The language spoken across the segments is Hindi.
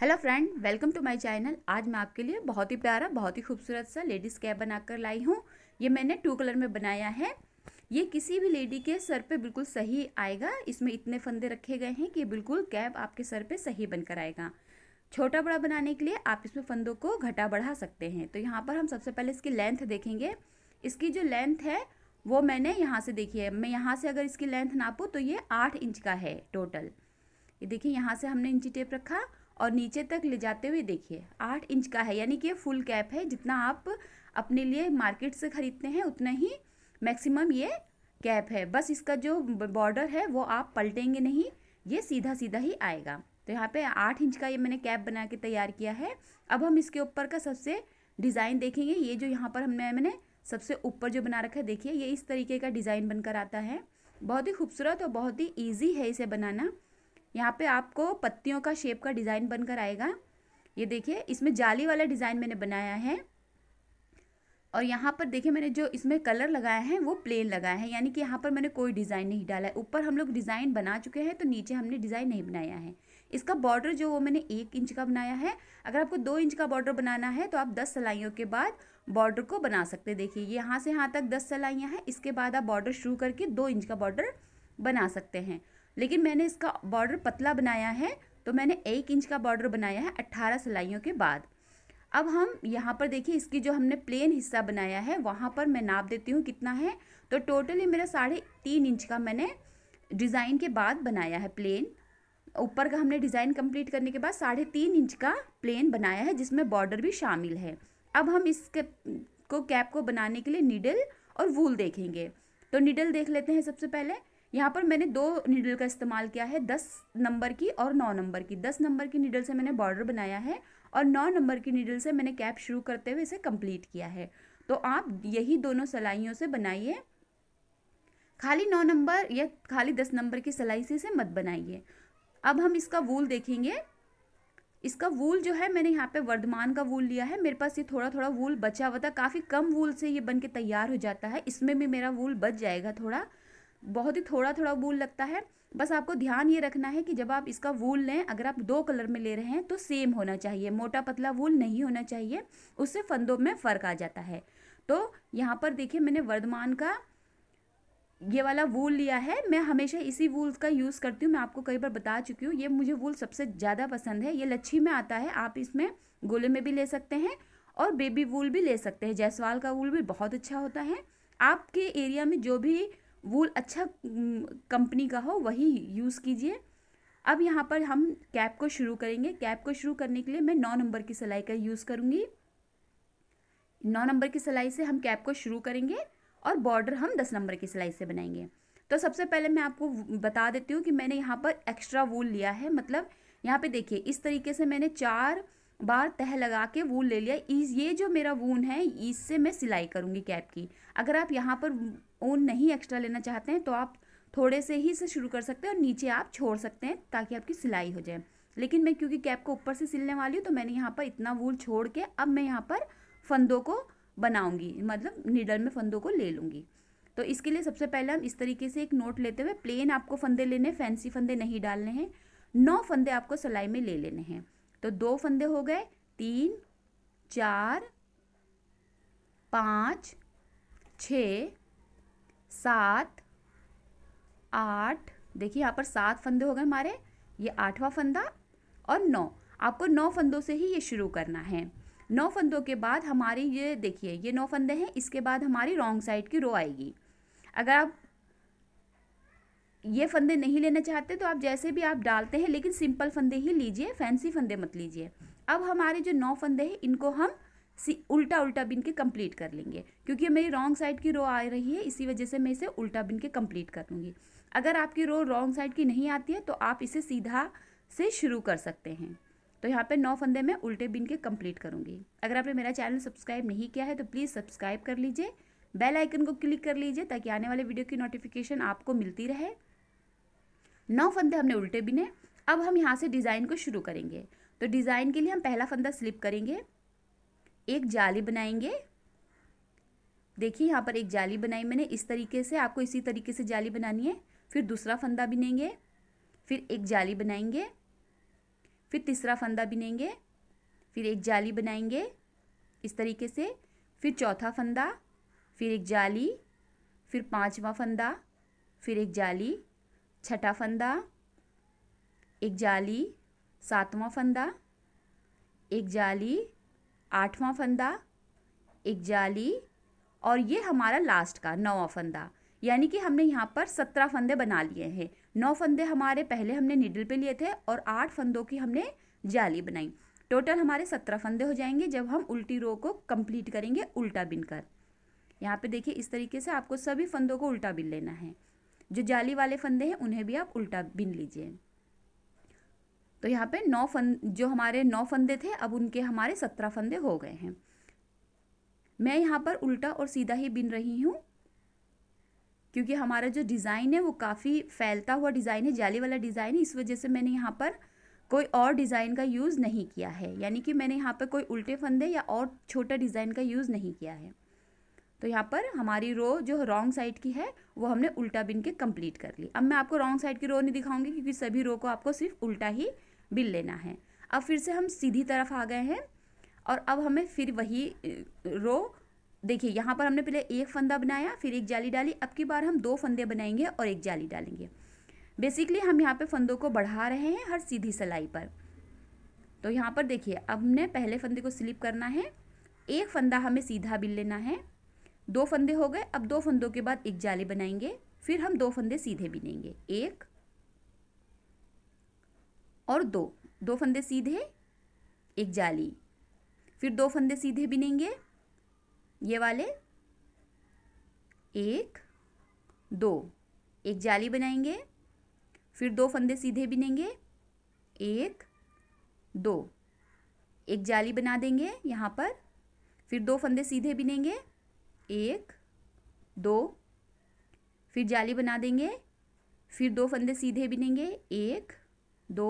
hello friend welcome to my channel आज मैं आपके लिए बहुत ही प्यारा बहुत ही खूबसूरत सा लेडीज़ कैप बनाकर लाई हूँ ये मैंने टू कलर में बनाया है ये किसी भी लेडी के सर पे बिल्कुल सही आएगा इसमें इतने फंदे रखे गए हैं कि बिल्कुल कैप आपके सर पे सही बनकर आएगा छोटा बड़ा बनाने के लिए आप इसमें फंदों को घटा बढ़ा सकते हैं तो यहाँ पर हम सबसे पहले इसकी लेंथ देखेंगे इसकी जो लेंथ है वो मैंने यहाँ से देखी है मैं यहाँ से अगर इसकी लेंथ नापूँ तो ये आठ इंच का है टोटल ये देखिए यहाँ से हमने इंची टेप रखा और नीचे तक ले जाते हुए देखिए आठ इंच का है यानी कि ये फुल कैप है जितना आप अपने लिए मार्केट से ख़रीदते हैं उतना ही मैक्सिमम ये कैप है बस इसका जो बॉर्डर है वो आप पलटेंगे नहीं ये सीधा सीधा ही आएगा तो यहाँ पे आठ इंच का ये मैंने कैप बना के तैयार किया है अब हम इसके ऊपर का सबसे डिज़ाइन देखेंगे ये जो यहाँ पर हमने मैंने सबसे ऊपर जो बना रखा है देखिए ये इस तरीके का डिज़ाइन बनकर आता है बहुत ही खूबसूरत और बहुत ही ईजी है इसे बनाना यहाँ पे आपको पत्तियों का शेप का डिज़ाइन बनकर आएगा ये देखिए इसमें जाली वाला डिज़ाइन मैंने बनाया है और यहाँ पर देखिए मैंने जो इसमें कलर लगाया है वो प्लेन लगाया है यानी कि यहाँ पर मैंने कोई डिज़ाइन नहीं डाला है ऊपर हम लोग डिज़ाइन बना चुके हैं तो नीचे हमने डिज़ाइन नहीं बनाया है इसका बॉर्डर जो वो मैंने एक इंच का बनाया है अगर आपको दो इंच का बॉर्डर बनाना है तो आप दस सलाइयों के बाद बॉर्डर को बना सकते हैं देखिए यहाँ से यहाँ तक दस सलाइयाँ हैं इसके बाद आप बॉर्डर शुरू करके दो इंच का बॉर्डर बना सकते हैं लेकिन मैंने इसका बॉर्डर पतला बनाया है तो मैंने एक इंच का बॉर्डर बनाया है अट्ठारह सिलाइयों के बाद अब हम यहाँ पर देखिए इसकी जो हमने प्लेन हिस्सा बनाया है वहाँ पर मैं नाप देती हूँ कितना है तो टोटली मेरा साढ़े तीन इंच का मैंने डिज़ाइन के बाद बनाया है प्लेन ऊपर का हमने डिज़ाइन कंप्लीट करने के बाद साढ़े तीन इंच का प्लेन बनाया है जिसमें बॉर्डर भी शामिल है अब हम इसके को कैप को बनाने के लिए निडल और वूल देखेंगे तो निडल देख लेते हैं सबसे पहले यहाँ पर मैंने दो नीडल का इस्तेमाल किया है दस नंबर की और नौ नंबर की दस नंबर की नीडल से मैंने बॉर्डर बनाया है और नौ नंबर की नीडल से मैंने कैप शुरू करते हुए इसे कंप्लीट किया है तो आप यही दोनों सलाइयों से बनाइए खाली नौ नंबर या खाली दस नंबर की सलाई से इसे मत बनाइए अब हम इसका वूल देखेंगे इसका वूल जो है मैंने यहाँ पे वर्धमान का वूल लिया है मेरे पास ये थोड़ा थोड़ा वूल बचा हुआ था काफ़ी कम वूल से ये बन के तैयार हो जाता है इसमें भी मेरा वूल बच जाएगा थोड़ा बहुत ही थोड़ा थोड़ा वूल लगता है बस आपको ध्यान ये रखना है कि जब आप इसका वूल लें अगर आप दो कलर में ले रहे हैं तो सेम होना चाहिए मोटा पतला वूल नहीं होना चाहिए उससे फंदों में फ़र्क आ जाता है तो यहाँ पर देखिए मैंने वर्धमान का ये वाला वूल लिया है मैं हमेशा इसी वूल का यूज़ करती हूँ मैं आपको कई बार बता चुकी हूँ ये मुझे वूल सबसे ज़्यादा पसंद है ये लच्छी में आता है आप इसमें गोले में भी ले सकते हैं और बेबी वूल भी ले सकते हैं जैसवाल का वूल भी बहुत अच्छा होता है आपके एरिया में जो भी वूल अच्छा कंपनी का हो वही यूज़ कीजिए अब यहाँ पर हम कैप को शुरू करेंगे कैप को शुरू करने के लिए मैं नौ नंबर की सिलाई का यूज़ करूँगी नौ नंबर की सिलाई से हम कैप को शुरू करेंगे और बॉर्डर हम दस नंबर की सिलाई से बनाएंगे तो सबसे पहले मैं आपको बता देती हूँ कि मैंने यहाँ पर एक्स्ट्रा वूल लिया है मतलब यहाँ पे देखिए इस तरीके से मैंने चार बार तह लगा के वूल ले लिया इस ये जो मेरा वून है इससे मैं सिलाई करूँगी कैप की अगर आप यहाँ पर ऊन नहीं एक्स्ट्रा लेना चाहते हैं तो आप थोड़े से ही से शुरू कर सकते हैं और नीचे आप छोड़ सकते हैं ताकि आपकी सिलाई हो जाए लेकिन मैं क्योंकि कैप को ऊपर से सिलने वाली हूँ तो मैंने यहाँ पर इतना वूल छोड़ के अब मैं यहाँ पर फंदों को बनाऊँगी मतलब नीडल में फंदों को ले लूँगी तो इसके लिए सबसे पहले हम इस तरीके से एक नोट लेते हुए प्लेन आपको फंदे लेने फैंसी फंदे नहीं डालने हैं नौ फंदे आपको सिलाई में ले लेने हैं तो दो फंदे हो गए तीन चार पाँच छ सात आठ देखिए यहाँ पर सात फंदे हो गए हमारे ये आठवां फंदा और नौ आपको नौ फंदों से ही ये शुरू करना है नौ फंदों के बाद हमारी ये देखिए ये नौ फंदे हैं इसके बाद हमारी रॉन्ग साइड की रो आएगी अगर आप ये फंदे नहीं लेना चाहते तो आप जैसे भी आप डालते हैं लेकिन सिंपल फंदे ही लीजिए फैंसी फंदे मत लीजिए अब हमारे जो नौ फंदे हैं इनको हम उल्टा उल्टा बिन के कंप्लीट कर लेंगे क्योंकि मेरी रॉन्ग साइड की रो आ रही है इसी वजह से मैं इसे उल्टा बिन के कंप्लीट कर लूँगी अगर आपकी रो रॉन्ग साइड की नहीं आती है तो आप इसे सीधा से शुरू कर सकते हैं तो यहाँ पे नौ फंदे मैं उल्टे बिन के कंप्लीट करूँगी अगर आपने मेरा चैनल सब्सक्राइब नहीं किया है तो प्लीज़ सब्सक्राइब कर लीजिए बेल आइकन को क्लिक कर लीजिए ताकि आने वाले वीडियो की नोटिफिकेशन आपको मिलती रहे नौ फंदे हमने उल्टे बिने अब हम यहाँ से डिज़ाइन को शुरू करेंगे तो डिज़ाइन के लिए हम पहला फंदा स्लिप करेंगे एक जाली बनाएंगे देखिए यहाँ पर एक जाली बनाई मैंने इस तरीके से आपको इसी तरीके से जाली बनानी है फिर दूसरा फंदा बिनेंगे फिर एक जाली बनाएंगे फिर तीसरा फंदा बिनेंगे फिर एक जाली बनाएंगे इस तरीके से फिर चौथा फंदा फिर एक जाली फिर पांचवा फंदा फिर एक जाली छठा फंदा एक जाली सातवां फंदा एक जाली आठवां फंदा एक जाली और ये हमारा लास्ट का नौवा फंदा यानी कि हमने यहाँ पर सत्रह फंदे बना लिए हैं नौ फंदे हमारे पहले हमने निडल पे लिए थे और आठ फंदों की हमने जाली बनाई टोटल हमारे सत्रह फंदे हो जाएंगे जब हम उल्टी रो को कंप्लीट करेंगे उल्टा बिन कर यहाँ पे देखिए इस तरीके से आपको सभी फंदों को उल्टा बिन लेना है जो जाली वाले फंदे हैं उन्हें भी आप उल्टा बिन लीजिए तो यहाँ पे नौ फंद जो हमारे नौ फंदे थे अब उनके हमारे सत्रह फंदे हो गए हैं मैं यहाँ पर उल्टा और सीधा ही बिन रही हूँ क्योंकि हमारा जो डिज़ाइन है वो काफ़ी फैलता हुआ डिज़ाइन है जाली वाला डिज़ाइन है इस वजह से मैंने यहाँ पर कोई और डिज़ाइन का यूज़ नहीं किया है यानी कि मैंने यहाँ पर कोई उल्टे फंदे या और छोटा डिज़ाइन का यूज़ नहीं किया है तो यहाँ पर हमारी रो जो रॉन्ग साइड की है वो हमने उल्टा बिन के कंप्लीट कर ली अब मैं आपको रॉन्ग साइड की रो नहीं दिखाऊंगी क्योंकि सभी रो को आपको सिर्फ उल्टा ही बिन लेना है अब फिर से हम सीधी तरफ आ गए हैं और अब हमें फिर वही रो देखिए यहाँ पर हमने पहले एक फंदा बनाया फिर एक जाली डाली अब की बार हम दो फंदे बनाएंगे और एक जाली डालेंगे बेसिकली हम यहाँ पर फंदों को बढ़ा रहे हैं हर सीधी सिलाई पर तो यहाँ पर देखिए अब हमने पहले फंदे को स्लिप करना है एक फंदा हमें सीधा बिन लेना है दो फंदे हो गए अब दो फंदों के बाद एक जाली बनाएंगे फिर हम दो फंदे सीधे बिनेंगे एक और दो दो फंदे सीधे एक जाली फिर दो फंदे सीधे बिनेंगे ये वाले एक दो एक जाली बनाएंगे फिर दो फंदे सीधे बिनेंगे एक दो एक जाली बना देंगे यहाँ पर फिर दो फंदे सीधे बिनेंगे एक दो फिर जाली बना देंगे फिर दो फंदे सीधे बिनेंगे एक दो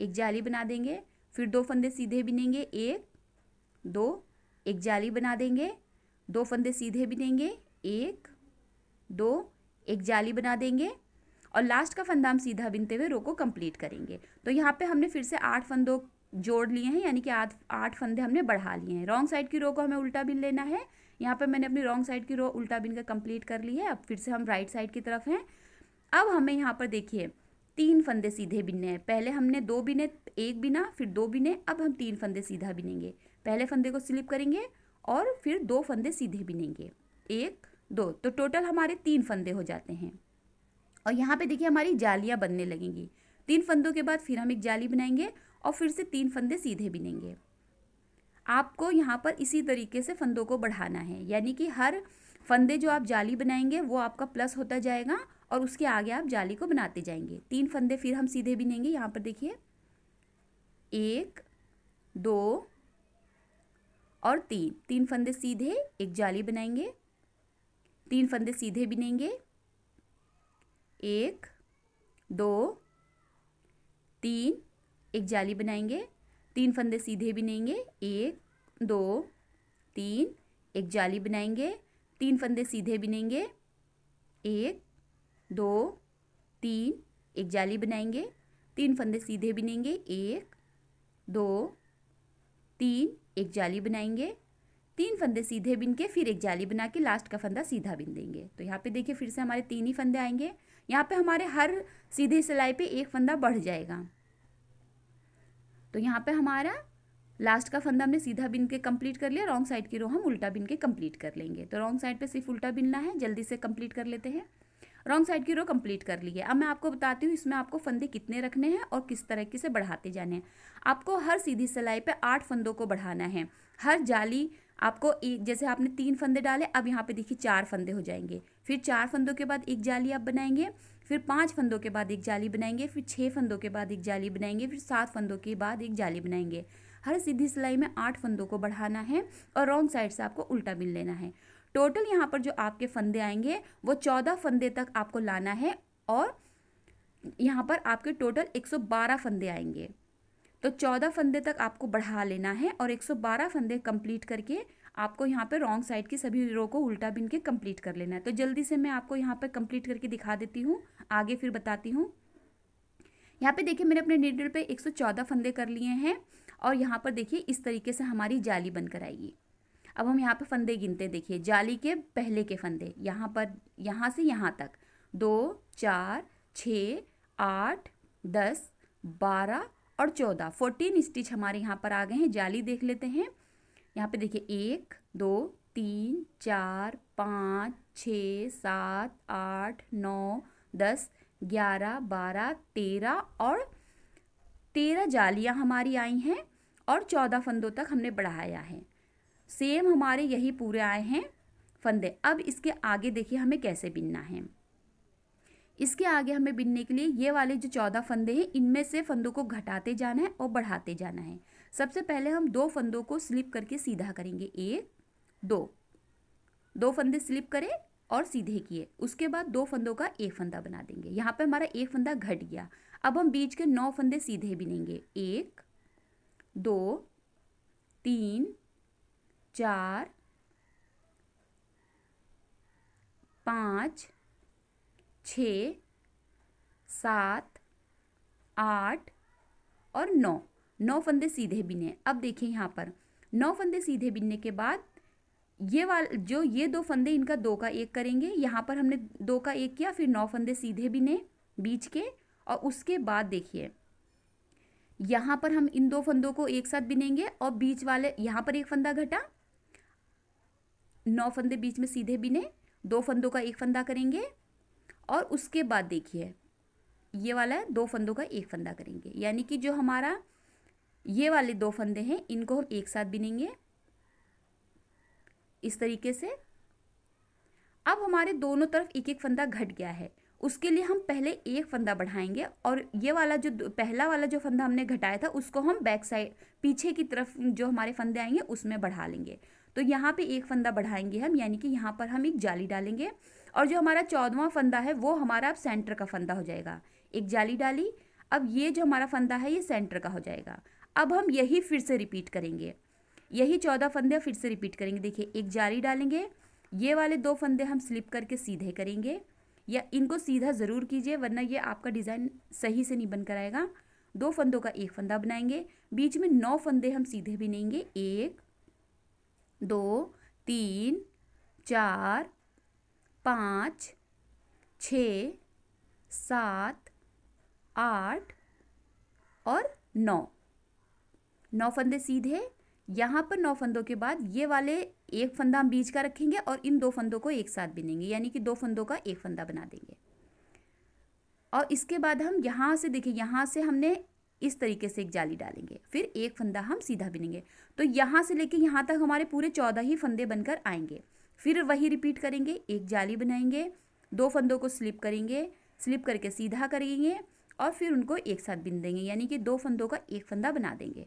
एक जाली बना देंगे फिर दो फंदे सीधे बिनेंगे एक दो एक जाली बना देंगे दो फंदे सीधे बिनेंगे एक दो एक जाली बना देंगे और लास्ट का फंदा हम सीधा बिनते हुए रो को कंप्लीट करेंगे तो यहाँ पे हमने फिर से आठ फंदों जोड़ लिए हैं यानी कि आठ आठ फंदे हमने बढ़ा लिए हैं रॉन्ग साइड की रो को हमें उल्टा बिन लेना है यहाँ पर मैंने अपनी रॉन्ग साइड की रो उल्टा बिन कर कंप्लीट कर ली है अब फिर से हम राइट साइड की तरफ हैं अब हमें यहाँ पर देखिए तीन फंदे सीधे बिनने हैं पहले हमने दो बिने एक बिना फिर दो बिने अब हम तीन फंदे सीधा बिनेंगे पहले फंदे को स्लिप करेंगे और फिर दो फंदे सीधे बिनेंगे एक दो तो टोटल हमारे तीन फंदे हो जाते हैं और यहाँ पे देखिए हमारी जालियाँ बनने लगेंगी तीन फंदों के बाद फिर हम एक जाली बनाएंगे और फिर से तीन फंदे सीधे बिनेंगे आपको यहाँ पर इसी तरीके से फंदों को बढ़ाना है यानी कि हर फंदे जो आप जाली बनाएंगे वो आपका प्लस होता जाएगा और उसके आगे आप जाली को बनाते जाएंगे तीन फंदे फिर हम सीधे बिनेंगे यहाँ पर देखिए एक दो और तीन तीन फंदे सीधे एक जाली बनाएंगे तीन फंदे सीधे बिनेंगे एक दो तीन एक जाली बनाएंगे तीन फंदे सीधे बिनेंगे एक दो तीन एक जाली बनाएंगे तीन फंदे सीधे बिनेंगे एक दो तीन एक जाली बनाएंगे तीन फंदे सीधे बिनेंगे एक दो तीन एक जाली बनाएंगे तीन फंदे सीधे बिन के फिर एक जाली बना के लास्ट का फंदा सीधा बिन देंगे तो यहाँ पे देखिए फिर से हमारे तीन ही फंदे आएंगे यहाँ पे हमारे हर सीधे सिलाई पे एक फंदा बढ़ जाएगा तो यहाँ पे हमारा लास्ट का फंदा हमने सीधा बिन के कंप्लीट कर लिया रॉन्ग साइड की रो हम उल्टा बिन के कंप्लीट कर लेंगे तो रॉन्ग साइड पे सिर्फ उल्टा बिनना है जल्दी से कंप्लीट कर लेते हैं रॉन्ग साइड की रो कंप्लीट कर ली है अब मैं आपको बताती हूँ इसमें आपको फंदे कितने रखने हैं और किस तरह से बढ़ाते जाने हैं आपको हर सीधी सिलाई पर आठ फंदों को बढ़ाना है हर जाली आपको एक जैसे आपने तीन फंदे डाले अब यहाँ पे देखिए चार फंदे हो जाएंगे फिर चार फंदों के बाद एक जाली आप बनाएंगे फिर पाँच फंदों के बाद एक जाली बनाएंगे फिर छः फंदों के बाद एक जाली बनाएंगे फिर सात फंदों के बाद एक जाली बनाएंगे हर सीधी सिलाई में आठ फंदों को बढ़ाना है और रॉन्ग साइड से आपको उल्टा बिन लेना है टोटल यहाँ पर जो आपके फंदे आएंगे वो चौदह फंदे तक आपको लाना है और यहाँ पर आपके टोटल 112 फंदे आएंगे तो 14 फंदे तक आपको बढ़ा लेना है और 112 फंदे कंप्लीट करके आपको यहाँ पे रॉन्ग साइड की सभी रो को उल्टा बिन के कंप्लीट कर लेना है तो जल्दी से मैं आपको यहाँ पे कंप्लीट करके दिखा देती हूँ आगे फिर बताती हूँ यहाँ पे देखिए मैंने अपने नीडल पे 114 फंदे कर लिए हैं और यहाँ पर देखिए इस तरीके से हमारी जाली बनकर आएगी अब हम यहाँ पर फंदे गिनते देखिए जाली के पहले के फंदे यहाँ पर यहाँ से यहाँ तक दो चार छ आठ दस बारह और चौदह फोर्टीन स्टिच हमारे यहाँ पर आ गए हैं जाली देख लेते हैं यहाँ पे देखिए एक दो तीन चार पाँच छ सात आठ नौ दस ग्यारह बारह तेरह और तेरह जालियाँ हमारी आई हैं और चौदह फंदों तक हमने बढ़ाया है सेम हमारे यही पूरे आए हैं फंदे अब इसके आगे देखिए हमें कैसे बिनना है इसके आगे हमें बिनने के लिए ये वाले जो चौदह फंदे हैं इनमें से फंदों को घटाते जाना है और बढ़ाते जाना है सबसे पहले हम दो फंदों को स्लिप करके सीधा करेंगे एक दो दो फंदे स्लिप करें और सीधे किए उसके बाद दो फंदों का एक फंदा बना देंगे यहाँ पे हमारा एक फंदा घट गया अब हम बीच के नौ फंदे सीधे बिनेंगे एक दो तीन चार पाँच छ सात आठ और नौ नौ फंदे सीधे बिने अब देखें यहाँ पर नौ फंदे सीधे बिनने के बाद ये वाल जो ये दो फंदे इनका दो का एक करेंगे यहाँ पर हमने दो का एक किया फिर नौ फंदे सीधे बिने बीच के और उसके बाद देखिए यहाँ पर हम इन दो फंदों को एक साथ बिनेंगे और बीच वाले यहाँ पर एक फंदा घटा नौ फंदे बीच में सीधे बिने दो फंदों का एक फंदा करेंगे और उसके बाद देखिए ये वाला है दो फंदों का एक फंदा करेंगे यानी कि जो हमारा ये वाले दो फंदे हैं इनको हम एक साथ बिनेंगे इस तरीके से अब हमारे दोनों तरफ एक एक फंदा घट गया है उसके लिए हम पहले एक फंदा बढ़ाएंगे और ये वाला जो पहला वाला जो फंदा हमने घटाया था उसको हम बैक साइड पीछे की तरफ जो हमारे फंदे आएंगे उसमें बढ़ा लेंगे तो यहाँ पे एक फंदा बढ़ाएंगे हम यानी कि यहाँ पर हम एक जाली डालेंगे और जो हमारा चौदवा फंदा है वो हमारा अब सेंटर का फंदा हो जाएगा एक जाली डाली अब ये जो हमारा फंदा है ये सेंटर का हो जाएगा अब हम यही फिर से रिपीट करेंगे यही चौदह फंदे फिर से रिपीट करेंगे देखिए एक जारी डालेंगे ये वाले दो फंदे हम स्लिप करके सीधे करेंगे या इनको सीधा ज़रूर कीजिए वरना ये आपका डिज़ाइन सही से नहीं बनकर आएगा दो फंदों का एक फंदा बनाएंगे बीच में नौ फंदे हम सीधे भी लेंगे एक दो तीन चार पाँच छ सात आठ और नौ नौ फंदे सीधे यहाँ पर नौ फंदों के बाद ये वाले एक फंदा हम बीच का रखेंगे और इन दो फंदों को एक साथ बिनेंगे यानी कि दो फंदों का एक फंदा बना देंगे और इसके बाद हम यहाँ से देखिए यहाँ से हमने इस तरीके से एक जाली डालेंगे फिर एक फंदा हम सीधा बिनेंगे तो यहाँ से लेके यहाँ तक हमारे पूरे चौदह ही फंदे बनकर आएंगे फिर वही रिपीट करेंगे एक जाली बनाएंगे दो फंदों को स्लिप करेंगे स्लिप करके सीधा करेंगे और फिर उनको एक साथ बिन देंगे यानी कि दो फंदों का एक फंदा बना देंगे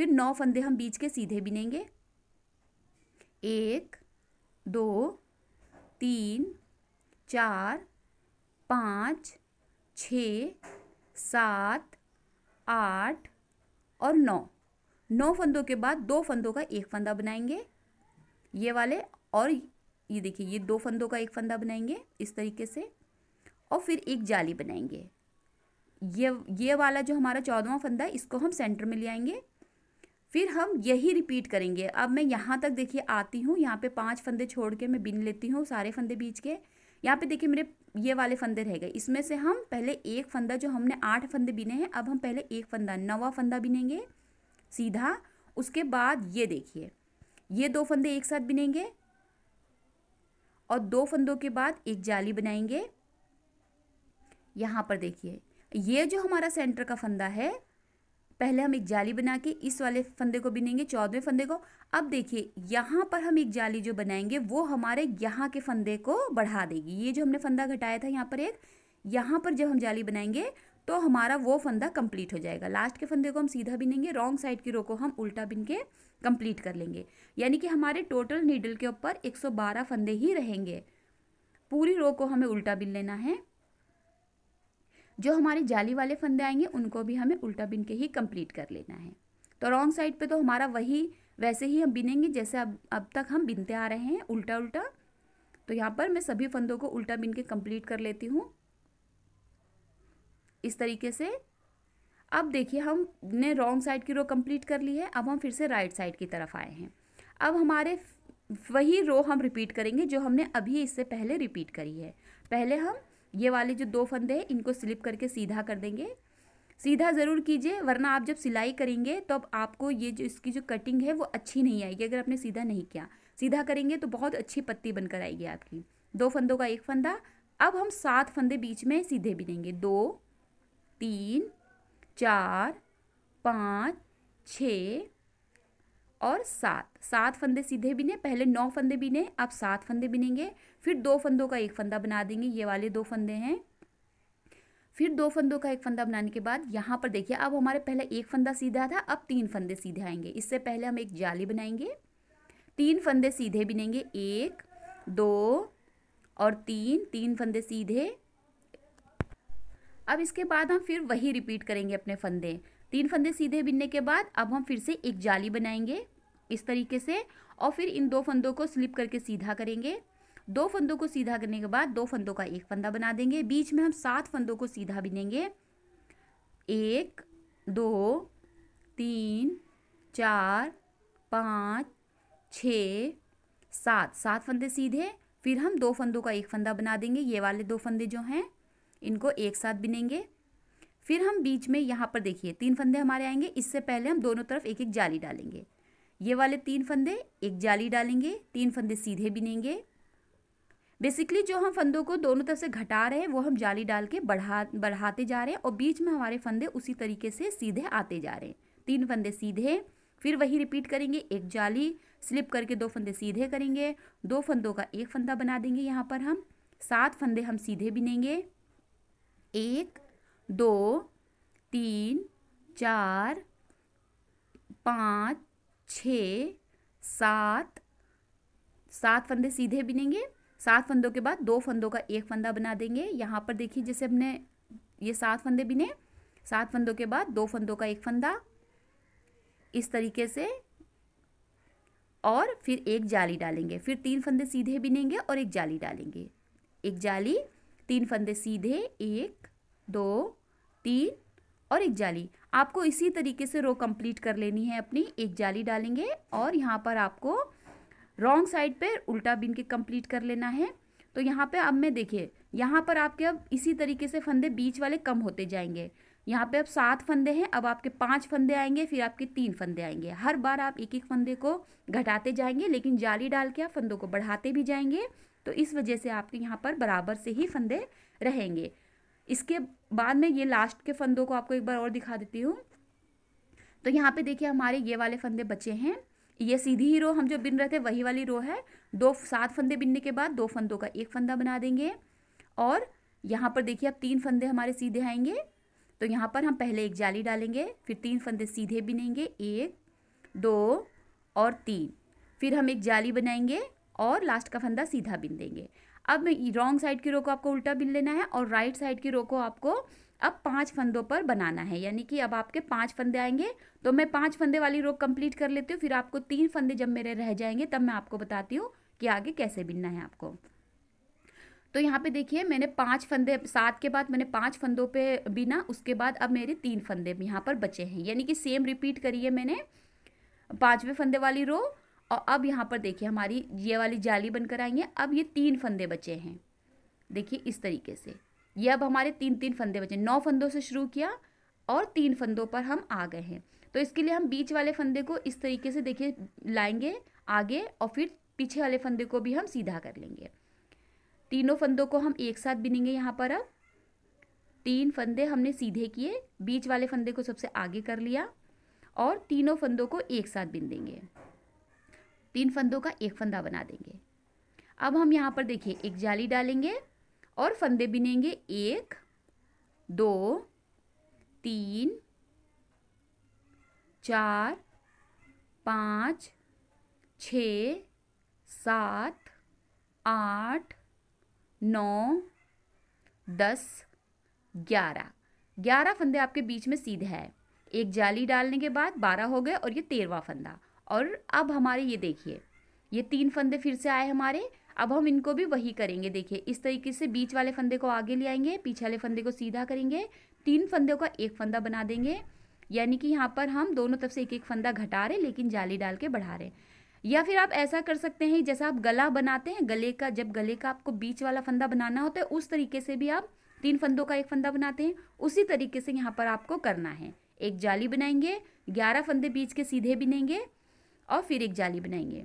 फिर नौ फंदे हम बीच के सीधे बिनेंगे एक दो तीन चार पाँच छ सात आठ और नौ नौ फंदों के बाद दो फंदों का एक फंदा बनाएंगे ये वाले और ये देखिए ये दो फंदों का एक फंदा बनाएंगे इस तरीके से और फिर एक जाली बनाएंगे ये ये वाला जो हमारा चौदवा फंदा है इसको हम सेंटर में ले आएंगे फिर हम यही रिपीट करेंगे अब मैं यहाँ तक देखिए आती हूँ यहाँ पे पांच फंदे छोड़ के मैं बिन लेती हूँ सारे फंदे बीच के यहाँ पे देखिए मेरे ये वाले फंदे रह गए इसमें से हम पहले एक फंदा जो हमने आठ फंदे बिने हैं अब हम पहले एक फंदा नवा फंदा बिनेंगे सीधा उसके बाद ये देखिए ये दो फंदे एक साथ बिनेंगे और दो फंदों के बाद एक जाली बनाएंगे यहाँ पर देखिए ये जो हमारा सेंटर का फंदा है पहले हम एक जाली बना के इस वाले फंदे को बिनेंगे चौदहवें फंदे को अब देखिए यहाँ पर हम एक जाली जो बनाएंगे वो हमारे यहाँ के फंदे को बढ़ा देगी ये जो हमने फंदा घटाया था यहाँ पर एक यहाँ पर जब हम जाली बनाएंगे तो हमारा वो फंदा कंप्लीट हो जाएगा लास्ट के फंदे को हम सीधा बिनेंगे रॉन्ग साइड की रो को हम उल्टा बिन के कंप्लीट कर लेंगे यानी कि हमारे टोटल नीडल के ऊपर 112 फंदे ही रहेंगे पूरी रो को हमें उल्टा बिन लेना है जो हमारे जाली वाले फंदे आएंगे उनको भी हमें उल्टा बिन के ही कंप्लीट कर लेना है तो रॉन्ग साइड पे तो हमारा वही वैसे ही हम बिनेंगे जैसे अब अब तक हम बिनते आ रहे हैं उल्टा उल्टा तो यहाँ पर मैं सभी फंदों को उल्टा बिन के कंप्लीट कर लेती हूँ इस तरीके से अब देखिए हमने रॉन्ग साइड की रो कंप्लीट कर ली है अब हम फिर से राइट साइड की तरफ आए हैं अब हमारे वही रो हम रिपीट करेंगे जो हमने अभी इससे पहले रिपीट करी है पहले हम ये वाले जो दो फंदे हैं इनको स्लिप करके सीधा कर देंगे सीधा ज़रूर कीजिए वरना आप जब सिलाई करेंगे तो अब आपको ये जो इसकी जो कटिंग है वो अच्छी नहीं आएगी अगर आपने सीधा नहीं किया सीधा करेंगे तो बहुत अच्छी पत्ती बनकर आएगी आपकी दो फंदों का एक फंदा अब हम सात फंदे बीच में सीधे भी देंगे दो तीन चार पाँच छ और सात सात फंदे सीधे बिने पहले नौ फंदे बिने अब सात फंदे बिनेंगे फिर दो फंदों का एक फंदा बना देंगे ये वाले दो फंदे हैं फिर दो फंदों का एक फंदा बनाने के बाद यहाँ पर देखिए अब हमारे पहले एक फंदा सीधा था अब तीन फंदे सीधे आएंगे इससे पहले हम एक जाली बनाएंगे तीन फंदे सीधे बिनेंगे एक दो और तीन तीन फंदे सीधे अब इसके बाद हम फिर वही रिपीट करेंगे अपने फंदे तीन फंदे सीधे बिनने के बाद अब हम फिर से एक जाली बनाएंगे इस तरीके से और फिर इन दो फंदों को स्लिप करके सीधा करेंगे दो फंदों को सीधा करने के बाद दो फंदों का एक फंदा बना देंगे बीच में हम सात फंदों को सीधा बिनेंगे एक दो तीन चार पाँच छ सात सात फंदे सीधे फिर हम दो फंदों का एक फंदा बना देंगे ये वाले दो फंदे जो हैं इनको एक साथ बिनेंगे फिर हम बीच में यहाँ पर देखिए तीन फंदे हमारे आएंगे इससे पहले हम दोनों तरफ एक एक जाली डालेंगे ये वाले तीन फंदे एक जाली डालेंगे तीन फंदे सीधे बिनेंगे बेसिकली जो हम फंदों को दोनों तरफ से घटा रहे हैं वो हम जाली डाल के बढ़ा बढ़ाते जा रहे हैं और बीच में हमारे फंदे उसी तरीके से सीधे आते जा रहे हैं तीन फंदे सीधे फिर वही रिपीट करेंगे एक जाली स्लिप करके दो फंदे सीधे करेंगे दो फंदों का एक फंदा बना देंगे यहाँ पर हम सात फंदे हम सीधे बिनेंगे एक दो तीन चार पाँच छ सात सात फंदे सीधे बिनेंगे सात फंदों के बाद दो फंदों का एक फंदा बना देंगे यहाँ पर देखिए जैसे हमने ये सात फंदे बिने सात फंदों के बाद दो फंदों का एक फंदा इस तरीके से और फिर एक जाली डालेंगे फिर तीन फंदे सीधे बिनेंगे और एक जाली डालेंगे एक जाली तीन फंदे सीधे एक दो तीन और एक जाली आपको इसी तरीके से रो कंप्लीट कर लेनी है अपनी एक जाली डालेंगे और यहाँ पर आपको रॉन्ग साइड पर उल्टा बिन के कंप्लीट कर लेना है तो यहाँ पे अब मैं देखिए यहाँ पर आपके अब इसी तरीके से फंदे बीच वाले कम होते जाएंगे यहाँ पे अब सात फंदे हैं अब आपके पांच फंदे आएंगे फिर आपके तीन फंदे आएंगे हर बार आप एक एक फंदे को घटाते जाएंगे लेकिन जाली डाल के आप फंदों को बढ़ाते भी जाएंगे तो इस वजह से आपके यहाँ पर बराबर से ही फंदे रहेंगे इसके बाद में ये लास्ट के फंदों को आपको एक बार और दिखा देती हूँ तो यहाँ पे देखिए हमारे ये वाले फंदे बचे हैं ये सीधी ही रो हम जो बिन रहे थे वही वाली रो है दो सात फंदे बिनने के बाद दो फंदों का एक फंदा बना देंगे और यहाँ पर देखिए अब तीन फंदे हमारे सीधे आएंगे तो यहाँ पर हम पहले एक जाली डालेंगे फिर तीन फंदे सीधे बिनेंगे एक दो और तीन फिर हम एक जाली बनाएंगे और लास्ट का फंदा सीधा बिन देंगे अब रॉन्ग साइड की रो को आपको उल्टा बिन लेना है और राइट साइड की रो को आपको अब पांच फंदों पर बनाना है यानी कि अब आपके पांच फंदे आएंगे तो मैं पांच फंदे वाली रो कंप्लीट कर लेती हूँ फिर आपको तीन फंदे जब मेरे रह जाएंगे तब मैं आपको बताती हूँ कि आगे कैसे बिनना है आपको तो यहाँ पे देखिए मैंने पांच फंदे सात के बाद मैंने पांच फंदों पे बिना उसके बाद अब मेरे तीन फंदे यहाँ पर बचे हैं यानी कि सेम रिपीट करिए मैंने पाँचवें फंदे वाली रो और अब यहाँ पर देखिए हमारी ये वाली जाली बनकर आई है अब ये तीन फंदे बचे हैं देखिए इस तरीके से ये अब हमारे तीन तीन फंदे बचे नौ फंदों से शुरू किया और तीन फंदों पर हम आ गए हैं तो इसके लिए हम बीच वाले फंदे को इस तरीके से देखिए लाएंगे आगे और फिर पीछे वाले फंदे को भी हम सीधा कर लेंगे तीनों फंदों को हम एक साथ बिनेंगे यहाँ पर अब तीन फंदे हमने सीधे किए बीच वाले फंदे को सबसे आगे कर लिया और तीनों फंदों को एक साथ बिन देंगे तीन फंदों का एक फंदा बना देंगे अब हम यहाँ पर देखिए एक जाली डालेंगे और फंदे बिनेंगे एक दो तीन चार पाँच छ सात आठ नौ दस ग्यारह ग्यारह फंदे आपके बीच में सीधे हैं एक जाली डालने के बाद बारह हो गए और ये तेरवा फंदा और अब हमारे ये देखिए ये तीन फंदे फिर से आए हमारे अब हम इनको भी वही करेंगे देखिए इस तरीके से बीच वाले फंदे को आगे ले आएंगे पीछे वाले फंदे को सीधा करेंगे तीन फंदों का एक फंदा बना देंगे यानी कि यहाँ पर हम दोनों तरफ से एक एक फंदा घटा रहे लेकिन जाली डाल के बढ़ा रहे या फिर आप ऐसा कर सकते हैं जैसा आप गला बनाते हैं गले का जब गले का आपको बीच वाला फंदा बनाना होता है उस तरीके से भी आप तीन फंदों का एक फंदा बनाते हैं उसी तरीके से यहाँ पर आपको करना है एक जाली बनाएंगे ग्यारह फंदे बीच के सीधे बिनेंगे और फिर एक जाली बनाएंगे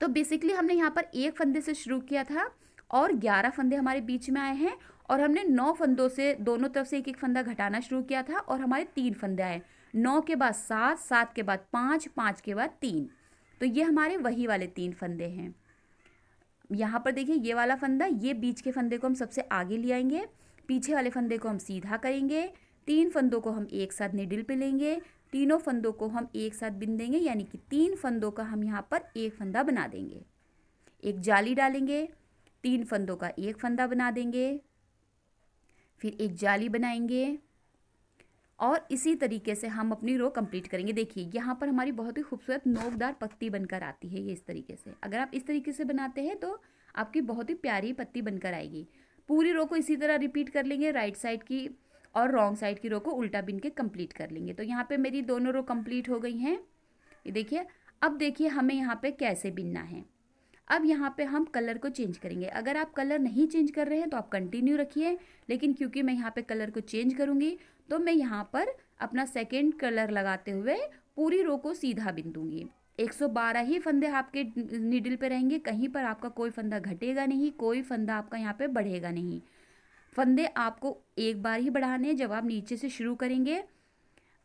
तो बेसिकली हमने यहाँ पर एक फंदे से शुरू किया था और ग्यारह फंदे हमारे बीच में आए हैं और हमने नौ फंदों से दोनों तरफ से एक एक फंदा घटाना शुरू किया था और हमारे तीन फंदे आए नौ के बाद सात सात के बाद पाँच पाँच के बाद तीन तो ये हमारे वही वाले तीन फंदे हैं यहाँ पर देखिए ये वाला फंदा ये बीच के फंदे को हम सबसे आगे ले आएंगे पीछे वाले फंदे को हम सीधा करेंगे तीन फंदों को हम एक साथ निडिल पे लेंगे तीनों फंदों को हम एक साथ बिंदेंगे यानी कि तीन फंदों का हम यहाँ पर एक फंदा बना देंगे एक जाली डालेंगे तीन फंदों का एक फंदा बना देंगे फिर एक जाली बनाएंगे और इसी तरीके से हम अपनी रो कंप्लीट करेंगे देखिए यहाँ पर हमारी बहुत ही खूबसूरत नोकदार पत्ती बनकर आती है ये इस तरीके से अगर आप इस तरीके से बनाते हैं तो आपकी बहुत ही प्यारी पत्ती बनकर आएगी पूरी रो को इसी तरह रिपीट कर लेंगे राइट साइड की और रॉन्ग साइड की रो को उल्टा बिन के कंप्लीट कर लेंगे तो यहाँ पे मेरी दोनों रो कंप्लीट हो गई हैं ये देखिए अब देखिए हमें यहाँ पे कैसे बिनना है अब यहाँ पे हम कलर को चेंज करेंगे अगर आप कलर नहीं चेंज कर रहे हैं तो आप कंटिन्यू रखिए लेकिन क्योंकि मैं यहाँ पे कलर को चेंज करूँगी तो मैं यहाँ पर अपना सेकेंड कलर लगाते हुए पूरी रो को सीधा बिन दूँगी 112 ही फंदे आपके नीडल पे रहेंगे कहीं पर आपका कोई फंदा घटेगा नहीं कोई फंदा आपका यहाँ पे बढ़ेगा नहीं फंदे आपको एक बार ही बढ़ाने हैं जब आप नीचे से शुरू करेंगे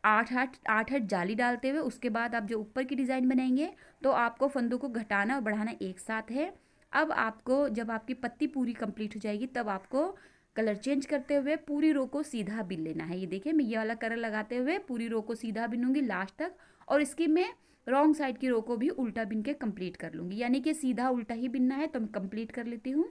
आठ आठ आठ आठ जाली डालते हुए उसके बाद आप जो ऊपर की डिज़ाइन बनाएंगे तो आपको फंदों को घटाना और बढ़ाना एक साथ है अब आपको जब आपकी पत्ती पूरी कंप्लीट हो जाएगी तब आपको कलर चेंज करते हुए पूरी रो को सीधा बिन लेना है ये देखिए मैं ये वाला कलर लगाते हुए पूरी रो को सीधा बिनूंगी लास्ट तक और इसकी मैं रॉन्ग साइड की रो को भी उल्टा बिन के कंप्लीट कर लूँगी यानी कि सीधा उल्टा ही बिनना है तो मैं कंप्लीट कर लेती हूँ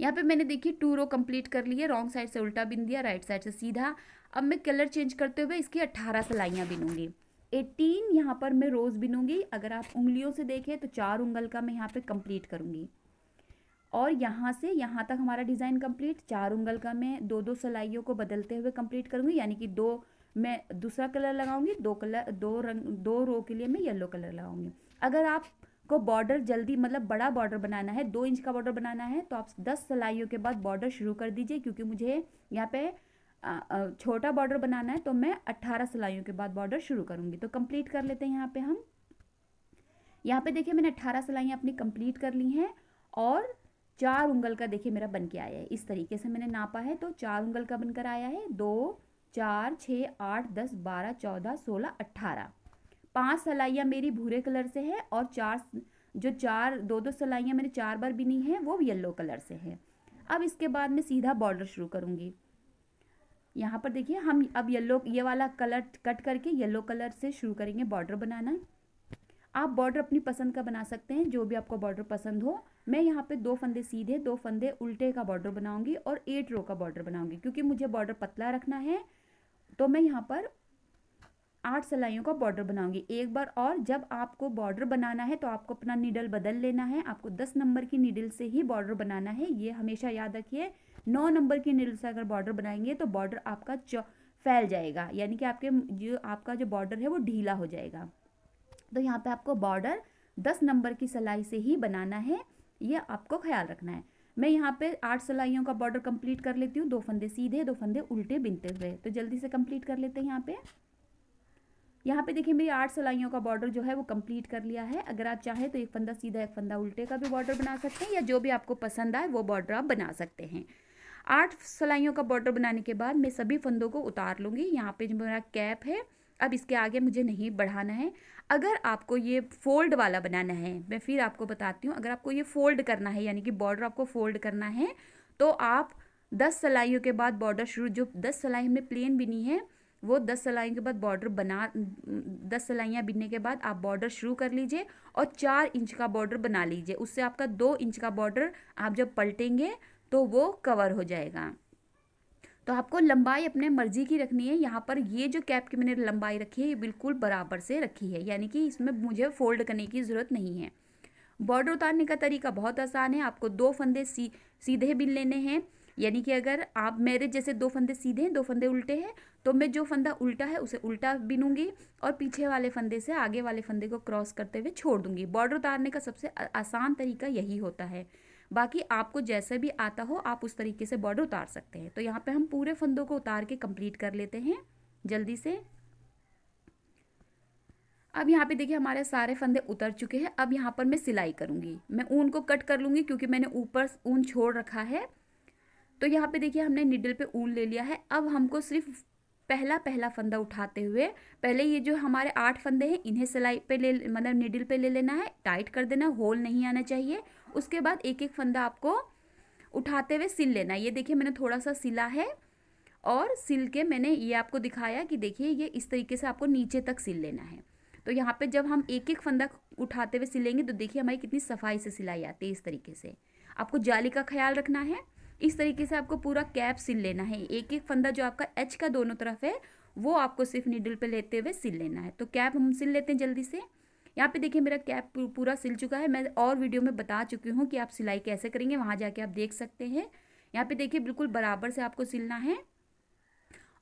यहाँ पे मैंने देखिए टू रो कंप्लीट कर ली है रॉन्ग साइड से उल्टा बिन दिया राइट साइड से सीधा अब मैं कलर चेंज करते हुए इसकी अट्ठारह सिलाइयाँ बिनूंगी एटीन यहाँ पर मैं रोज़ बिनूंगी अगर आप उंगलियों से देखें तो चार उंगल का मैं यहाँ पर कंप्लीट करूँगी और यहाँ से यहाँ तक हमारा डिज़ाइन कम्प्लीट चार उंगल का मैं दो दो सिलाइयों को बदलते हुए कम्प्लीट करूँगी यानी कि दो मैं दूसरा कलर लगाऊंगी दो कलर दो रंग दो रो के लिए मैं येलो कलर लगाऊंगी अगर आप को बॉर्डर जल्दी मतलब बड़ा बॉर्डर बनाना है दो इंच का बॉर्डर बनाना है तो आप दस सिलाइयों के बाद बॉर्डर शुरू कर दीजिए क्योंकि मुझे यहाँ पे छोटा बॉर्डर बनाना है तो मैं अट्ठारह सिलाइयों के बाद बॉर्डर शुरू करूँगी तो कंप्लीट कर लेते हैं यहाँ पे हम यहाँ पे देखिए मैंने अट्ठारह सिलाइयाँ अपनी कंप्लीट कर ली हैं और चार उंगल का देखिए मेरा बन के आया है इस तरीके से मैंने नापा है तो चार उंगल का बनकर आया है दो चार छः आठ दस बारह चौदह सोलह अट्ठारह पांच सलाइयाँ मेरी भूरे कलर से है और चार जो चार दो दो सलाइयाँ मैंने चार बार बिनी हैं वो येलो कलर से है अब इसके बाद मैं सीधा बॉर्डर शुरू करूँगी यहाँ पर देखिए हम अब येलो ये वाला कलर कट करके येलो कलर से शुरू करेंगे बॉर्डर बनाना आप बॉर्डर अपनी पसंद का बना सकते हैं जो भी आपको बॉर्डर पसंद हो मैं यहाँ पे दो फंदे सीधे दो फंदे उल्टे का बॉर्डर बनाऊंगी और एट रो का बॉर्डर बनाऊंगी क्योंकि मुझे बॉर्डर पतला रखना है तो मैं यहाँ पर आठ सिलाइयों का बॉर्डर बनाऊंगी एक बार और जब आपको बॉर्डर बनाना है तो आपको अपना नीडल बदल लेना है आपको दस नंबर की नीडल से ही बॉर्डर बनाना है ये हमेशा याद रखिए नौ नंबर की नीडल से अगर बॉर्डर बनाएंगे तो बॉर्डर आपका फैल जाएगा यानी कि आपके जो आपका जो बॉर्डर है वो ढीला हो जाएगा तो यहाँ पे आपको बॉर्डर दस नंबर की सिलाई से ही बनाना है ये आपको ख्याल रखना है मैं यहाँ पे आठ सलाइयों का बॉर्डर कंप्लीट कर लेती हूँ दो फंदे सीधे दो फंदे उल्टे बिनते हुए तो जल्दी से कंप्लीट कर लेते हैं यहाँ पे यहाँ पे देखिए मेरी आठ सलाइयों का बॉर्डर जो है वो कंप्लीट कर लिया है अगर आप चाहें तो एक फंदा सीधा एक फंदा उल्टे का भी बॉर्डर बना सकते हैं या जो भी आपको पसंद आए वो बॉर्डर आप बना सकते हैं आठ सिलाइयों का बॉर्डर बनाने के बाद मैं सभी फंदों को उतार लूँगी यहाँ पर जो मेरा कैप है अब इसके आगे मुझे नहीं बढ़ाना है अगर आपको ये फोल्ड वाला बनाना है मैं फिर आपको बताती हूँ अगर आपको ये फोल्ड करना है यानी कि बॉर्डर आपको फोल्ड करना है तो आप दस सलाइयों के बाद बॉर्डर शुरू जो दस सलाई हमने प्लेन बिनी है वो दस सलाइयों के बाद बॉर्डर बना दस सलाइयाँ बिनने के बाद आप बॉर्डर शुरू कर लीजिए और चार इंच का बॉर्डर बना लीजिए उससे आपका दो इंच का बॉर्डर आप जब पलटेंगे तो वो कवर हो जाएगा तो आपको लंबाई अपने मर्जी की रखनी है यहाँ पर ये जो कैप की मैंने लंबाई रखी है ये बिल्कुल बराबर से रखी है यानी कि इसमें मुझे फोल्ड करने की ज़रूरत नहीं है बॉर्डर उतारने का तरीका बहुत आसान है आपको दो फंदे सी सीधे बिन लेने हैं यानी कि अगर आप मेरे जैसे दो फंदे सीधे हैं दो फंदे उल्टे हैं तो मैं जो फंदा उल्टा है उसे उल्टा बिनूंगी और पीछे वाले फंदे से आगे वाले फंदे को क्रॉस करते हुए छोड़ दूंगी बॉर्डर उतारने का सबसे आसान तरीका यही होता है बाकी आपको जैसे भी आता हो आप उस तरीके से बॉर्डर उतार सकते हैं तो यहाँ पर हम पूरे फंदों को उतार के कम्प्लीट कर लेते हैं जल्दी से अब यहाँ पे देखिए हमारे सारे फंदे उतर चुके हैं अब यहाँ पर मैं सिलाई करूँगी मैं ऊन को कट कर लूँगी क्योंकि मैंने ऊपर ऊन छोड़ रखा है तो यहाँ पे देखिए हमने निडल पे ऊन ले लिया है अब हमको सिर्फ पहला पहला फंदा उठाते हुए पहले ये जो हमारे आठ फंदे हैं इन्हें सिलाई पे ले मतलब निडल पे ले लेना है टाइट कर देना होल नहीं आना चाहिए उसके बाद एक एक फंदा आपको उठाते हुए सिल लेना ये देखिए मैंने थोड़ा सा सिला है और सिल के मैंने ये आपको दिखाया कि देखिए ये इस तरीके से आपको नीचे तक सिल लेना है तो यहाँ पे जब हम एक एक फंदा उठाते हुए सिलेंगे तो देखिए हमारी कितनी सफाई से सिलाई आती है इस तरीके से आपको जाली का ख्याल रखना है इस तरीके से आपको पूरा कैप सिल लेना है एक एक फंदा जो आपका एच का दोनों तरफ है वो आपको सिर्फ निडल पे लेते हुए सिल लेना है तो कैप हम सिल लेते हैं जल्दी से यहाँ पे देखिए मेरा कैप पूरा सिल चुका है मैं और वीडियो में बता चुकी हूँ कि आप सिलाई कैसे करेंगे वहाँ जाके आप देख सकते हैं यहाँ पे देखिए बिल्कुल बराबर से आपको सिलना है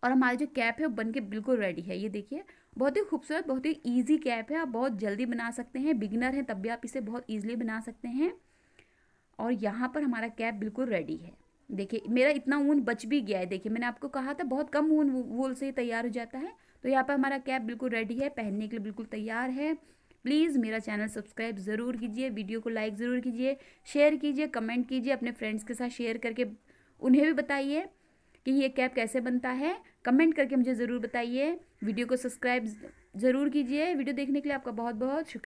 और हमारा जो कैप है वो बन के बिल्कुल रेडी है ये देखिए बहुत ही खूबसूरत बहुत ही ईजी कैप है आप बहुत जल्दी बना सकते हैं बिगनर हैं तब भी आप इसे बहुत ईजिली बना सकते हैं और यहाँ पर हमारा कैप बिल्कुल रेडी है देखिए मेरा इतना ऊन बच भी गया है देखिए मैंने आपको कहा था बहुत कम ऊन वूल से तैयार हो जाता है तो यहाँ पर हमारा कैप बिल्कुल रेडी है पहनने के लिए बिल्कुल तैयार है प्लीज़ मेरा चैनल सब्सक्राइब ज़रूर कीजिए वीडियो को लाइक ज़रूर कीजिए शेयर कीजिए कमेंट कीजिए अपने फ्रेंड्स के साथ शेयर करके उन्हें भी बताइए कि ये कैप कैसे बनता है कमेंट करके मुझे ज़रूर बताइए वीडियो को सब्सक्राइब ज़रूर कीजिए वीडियो देखने के लिए आपका बहुत बहुत शुक्रिया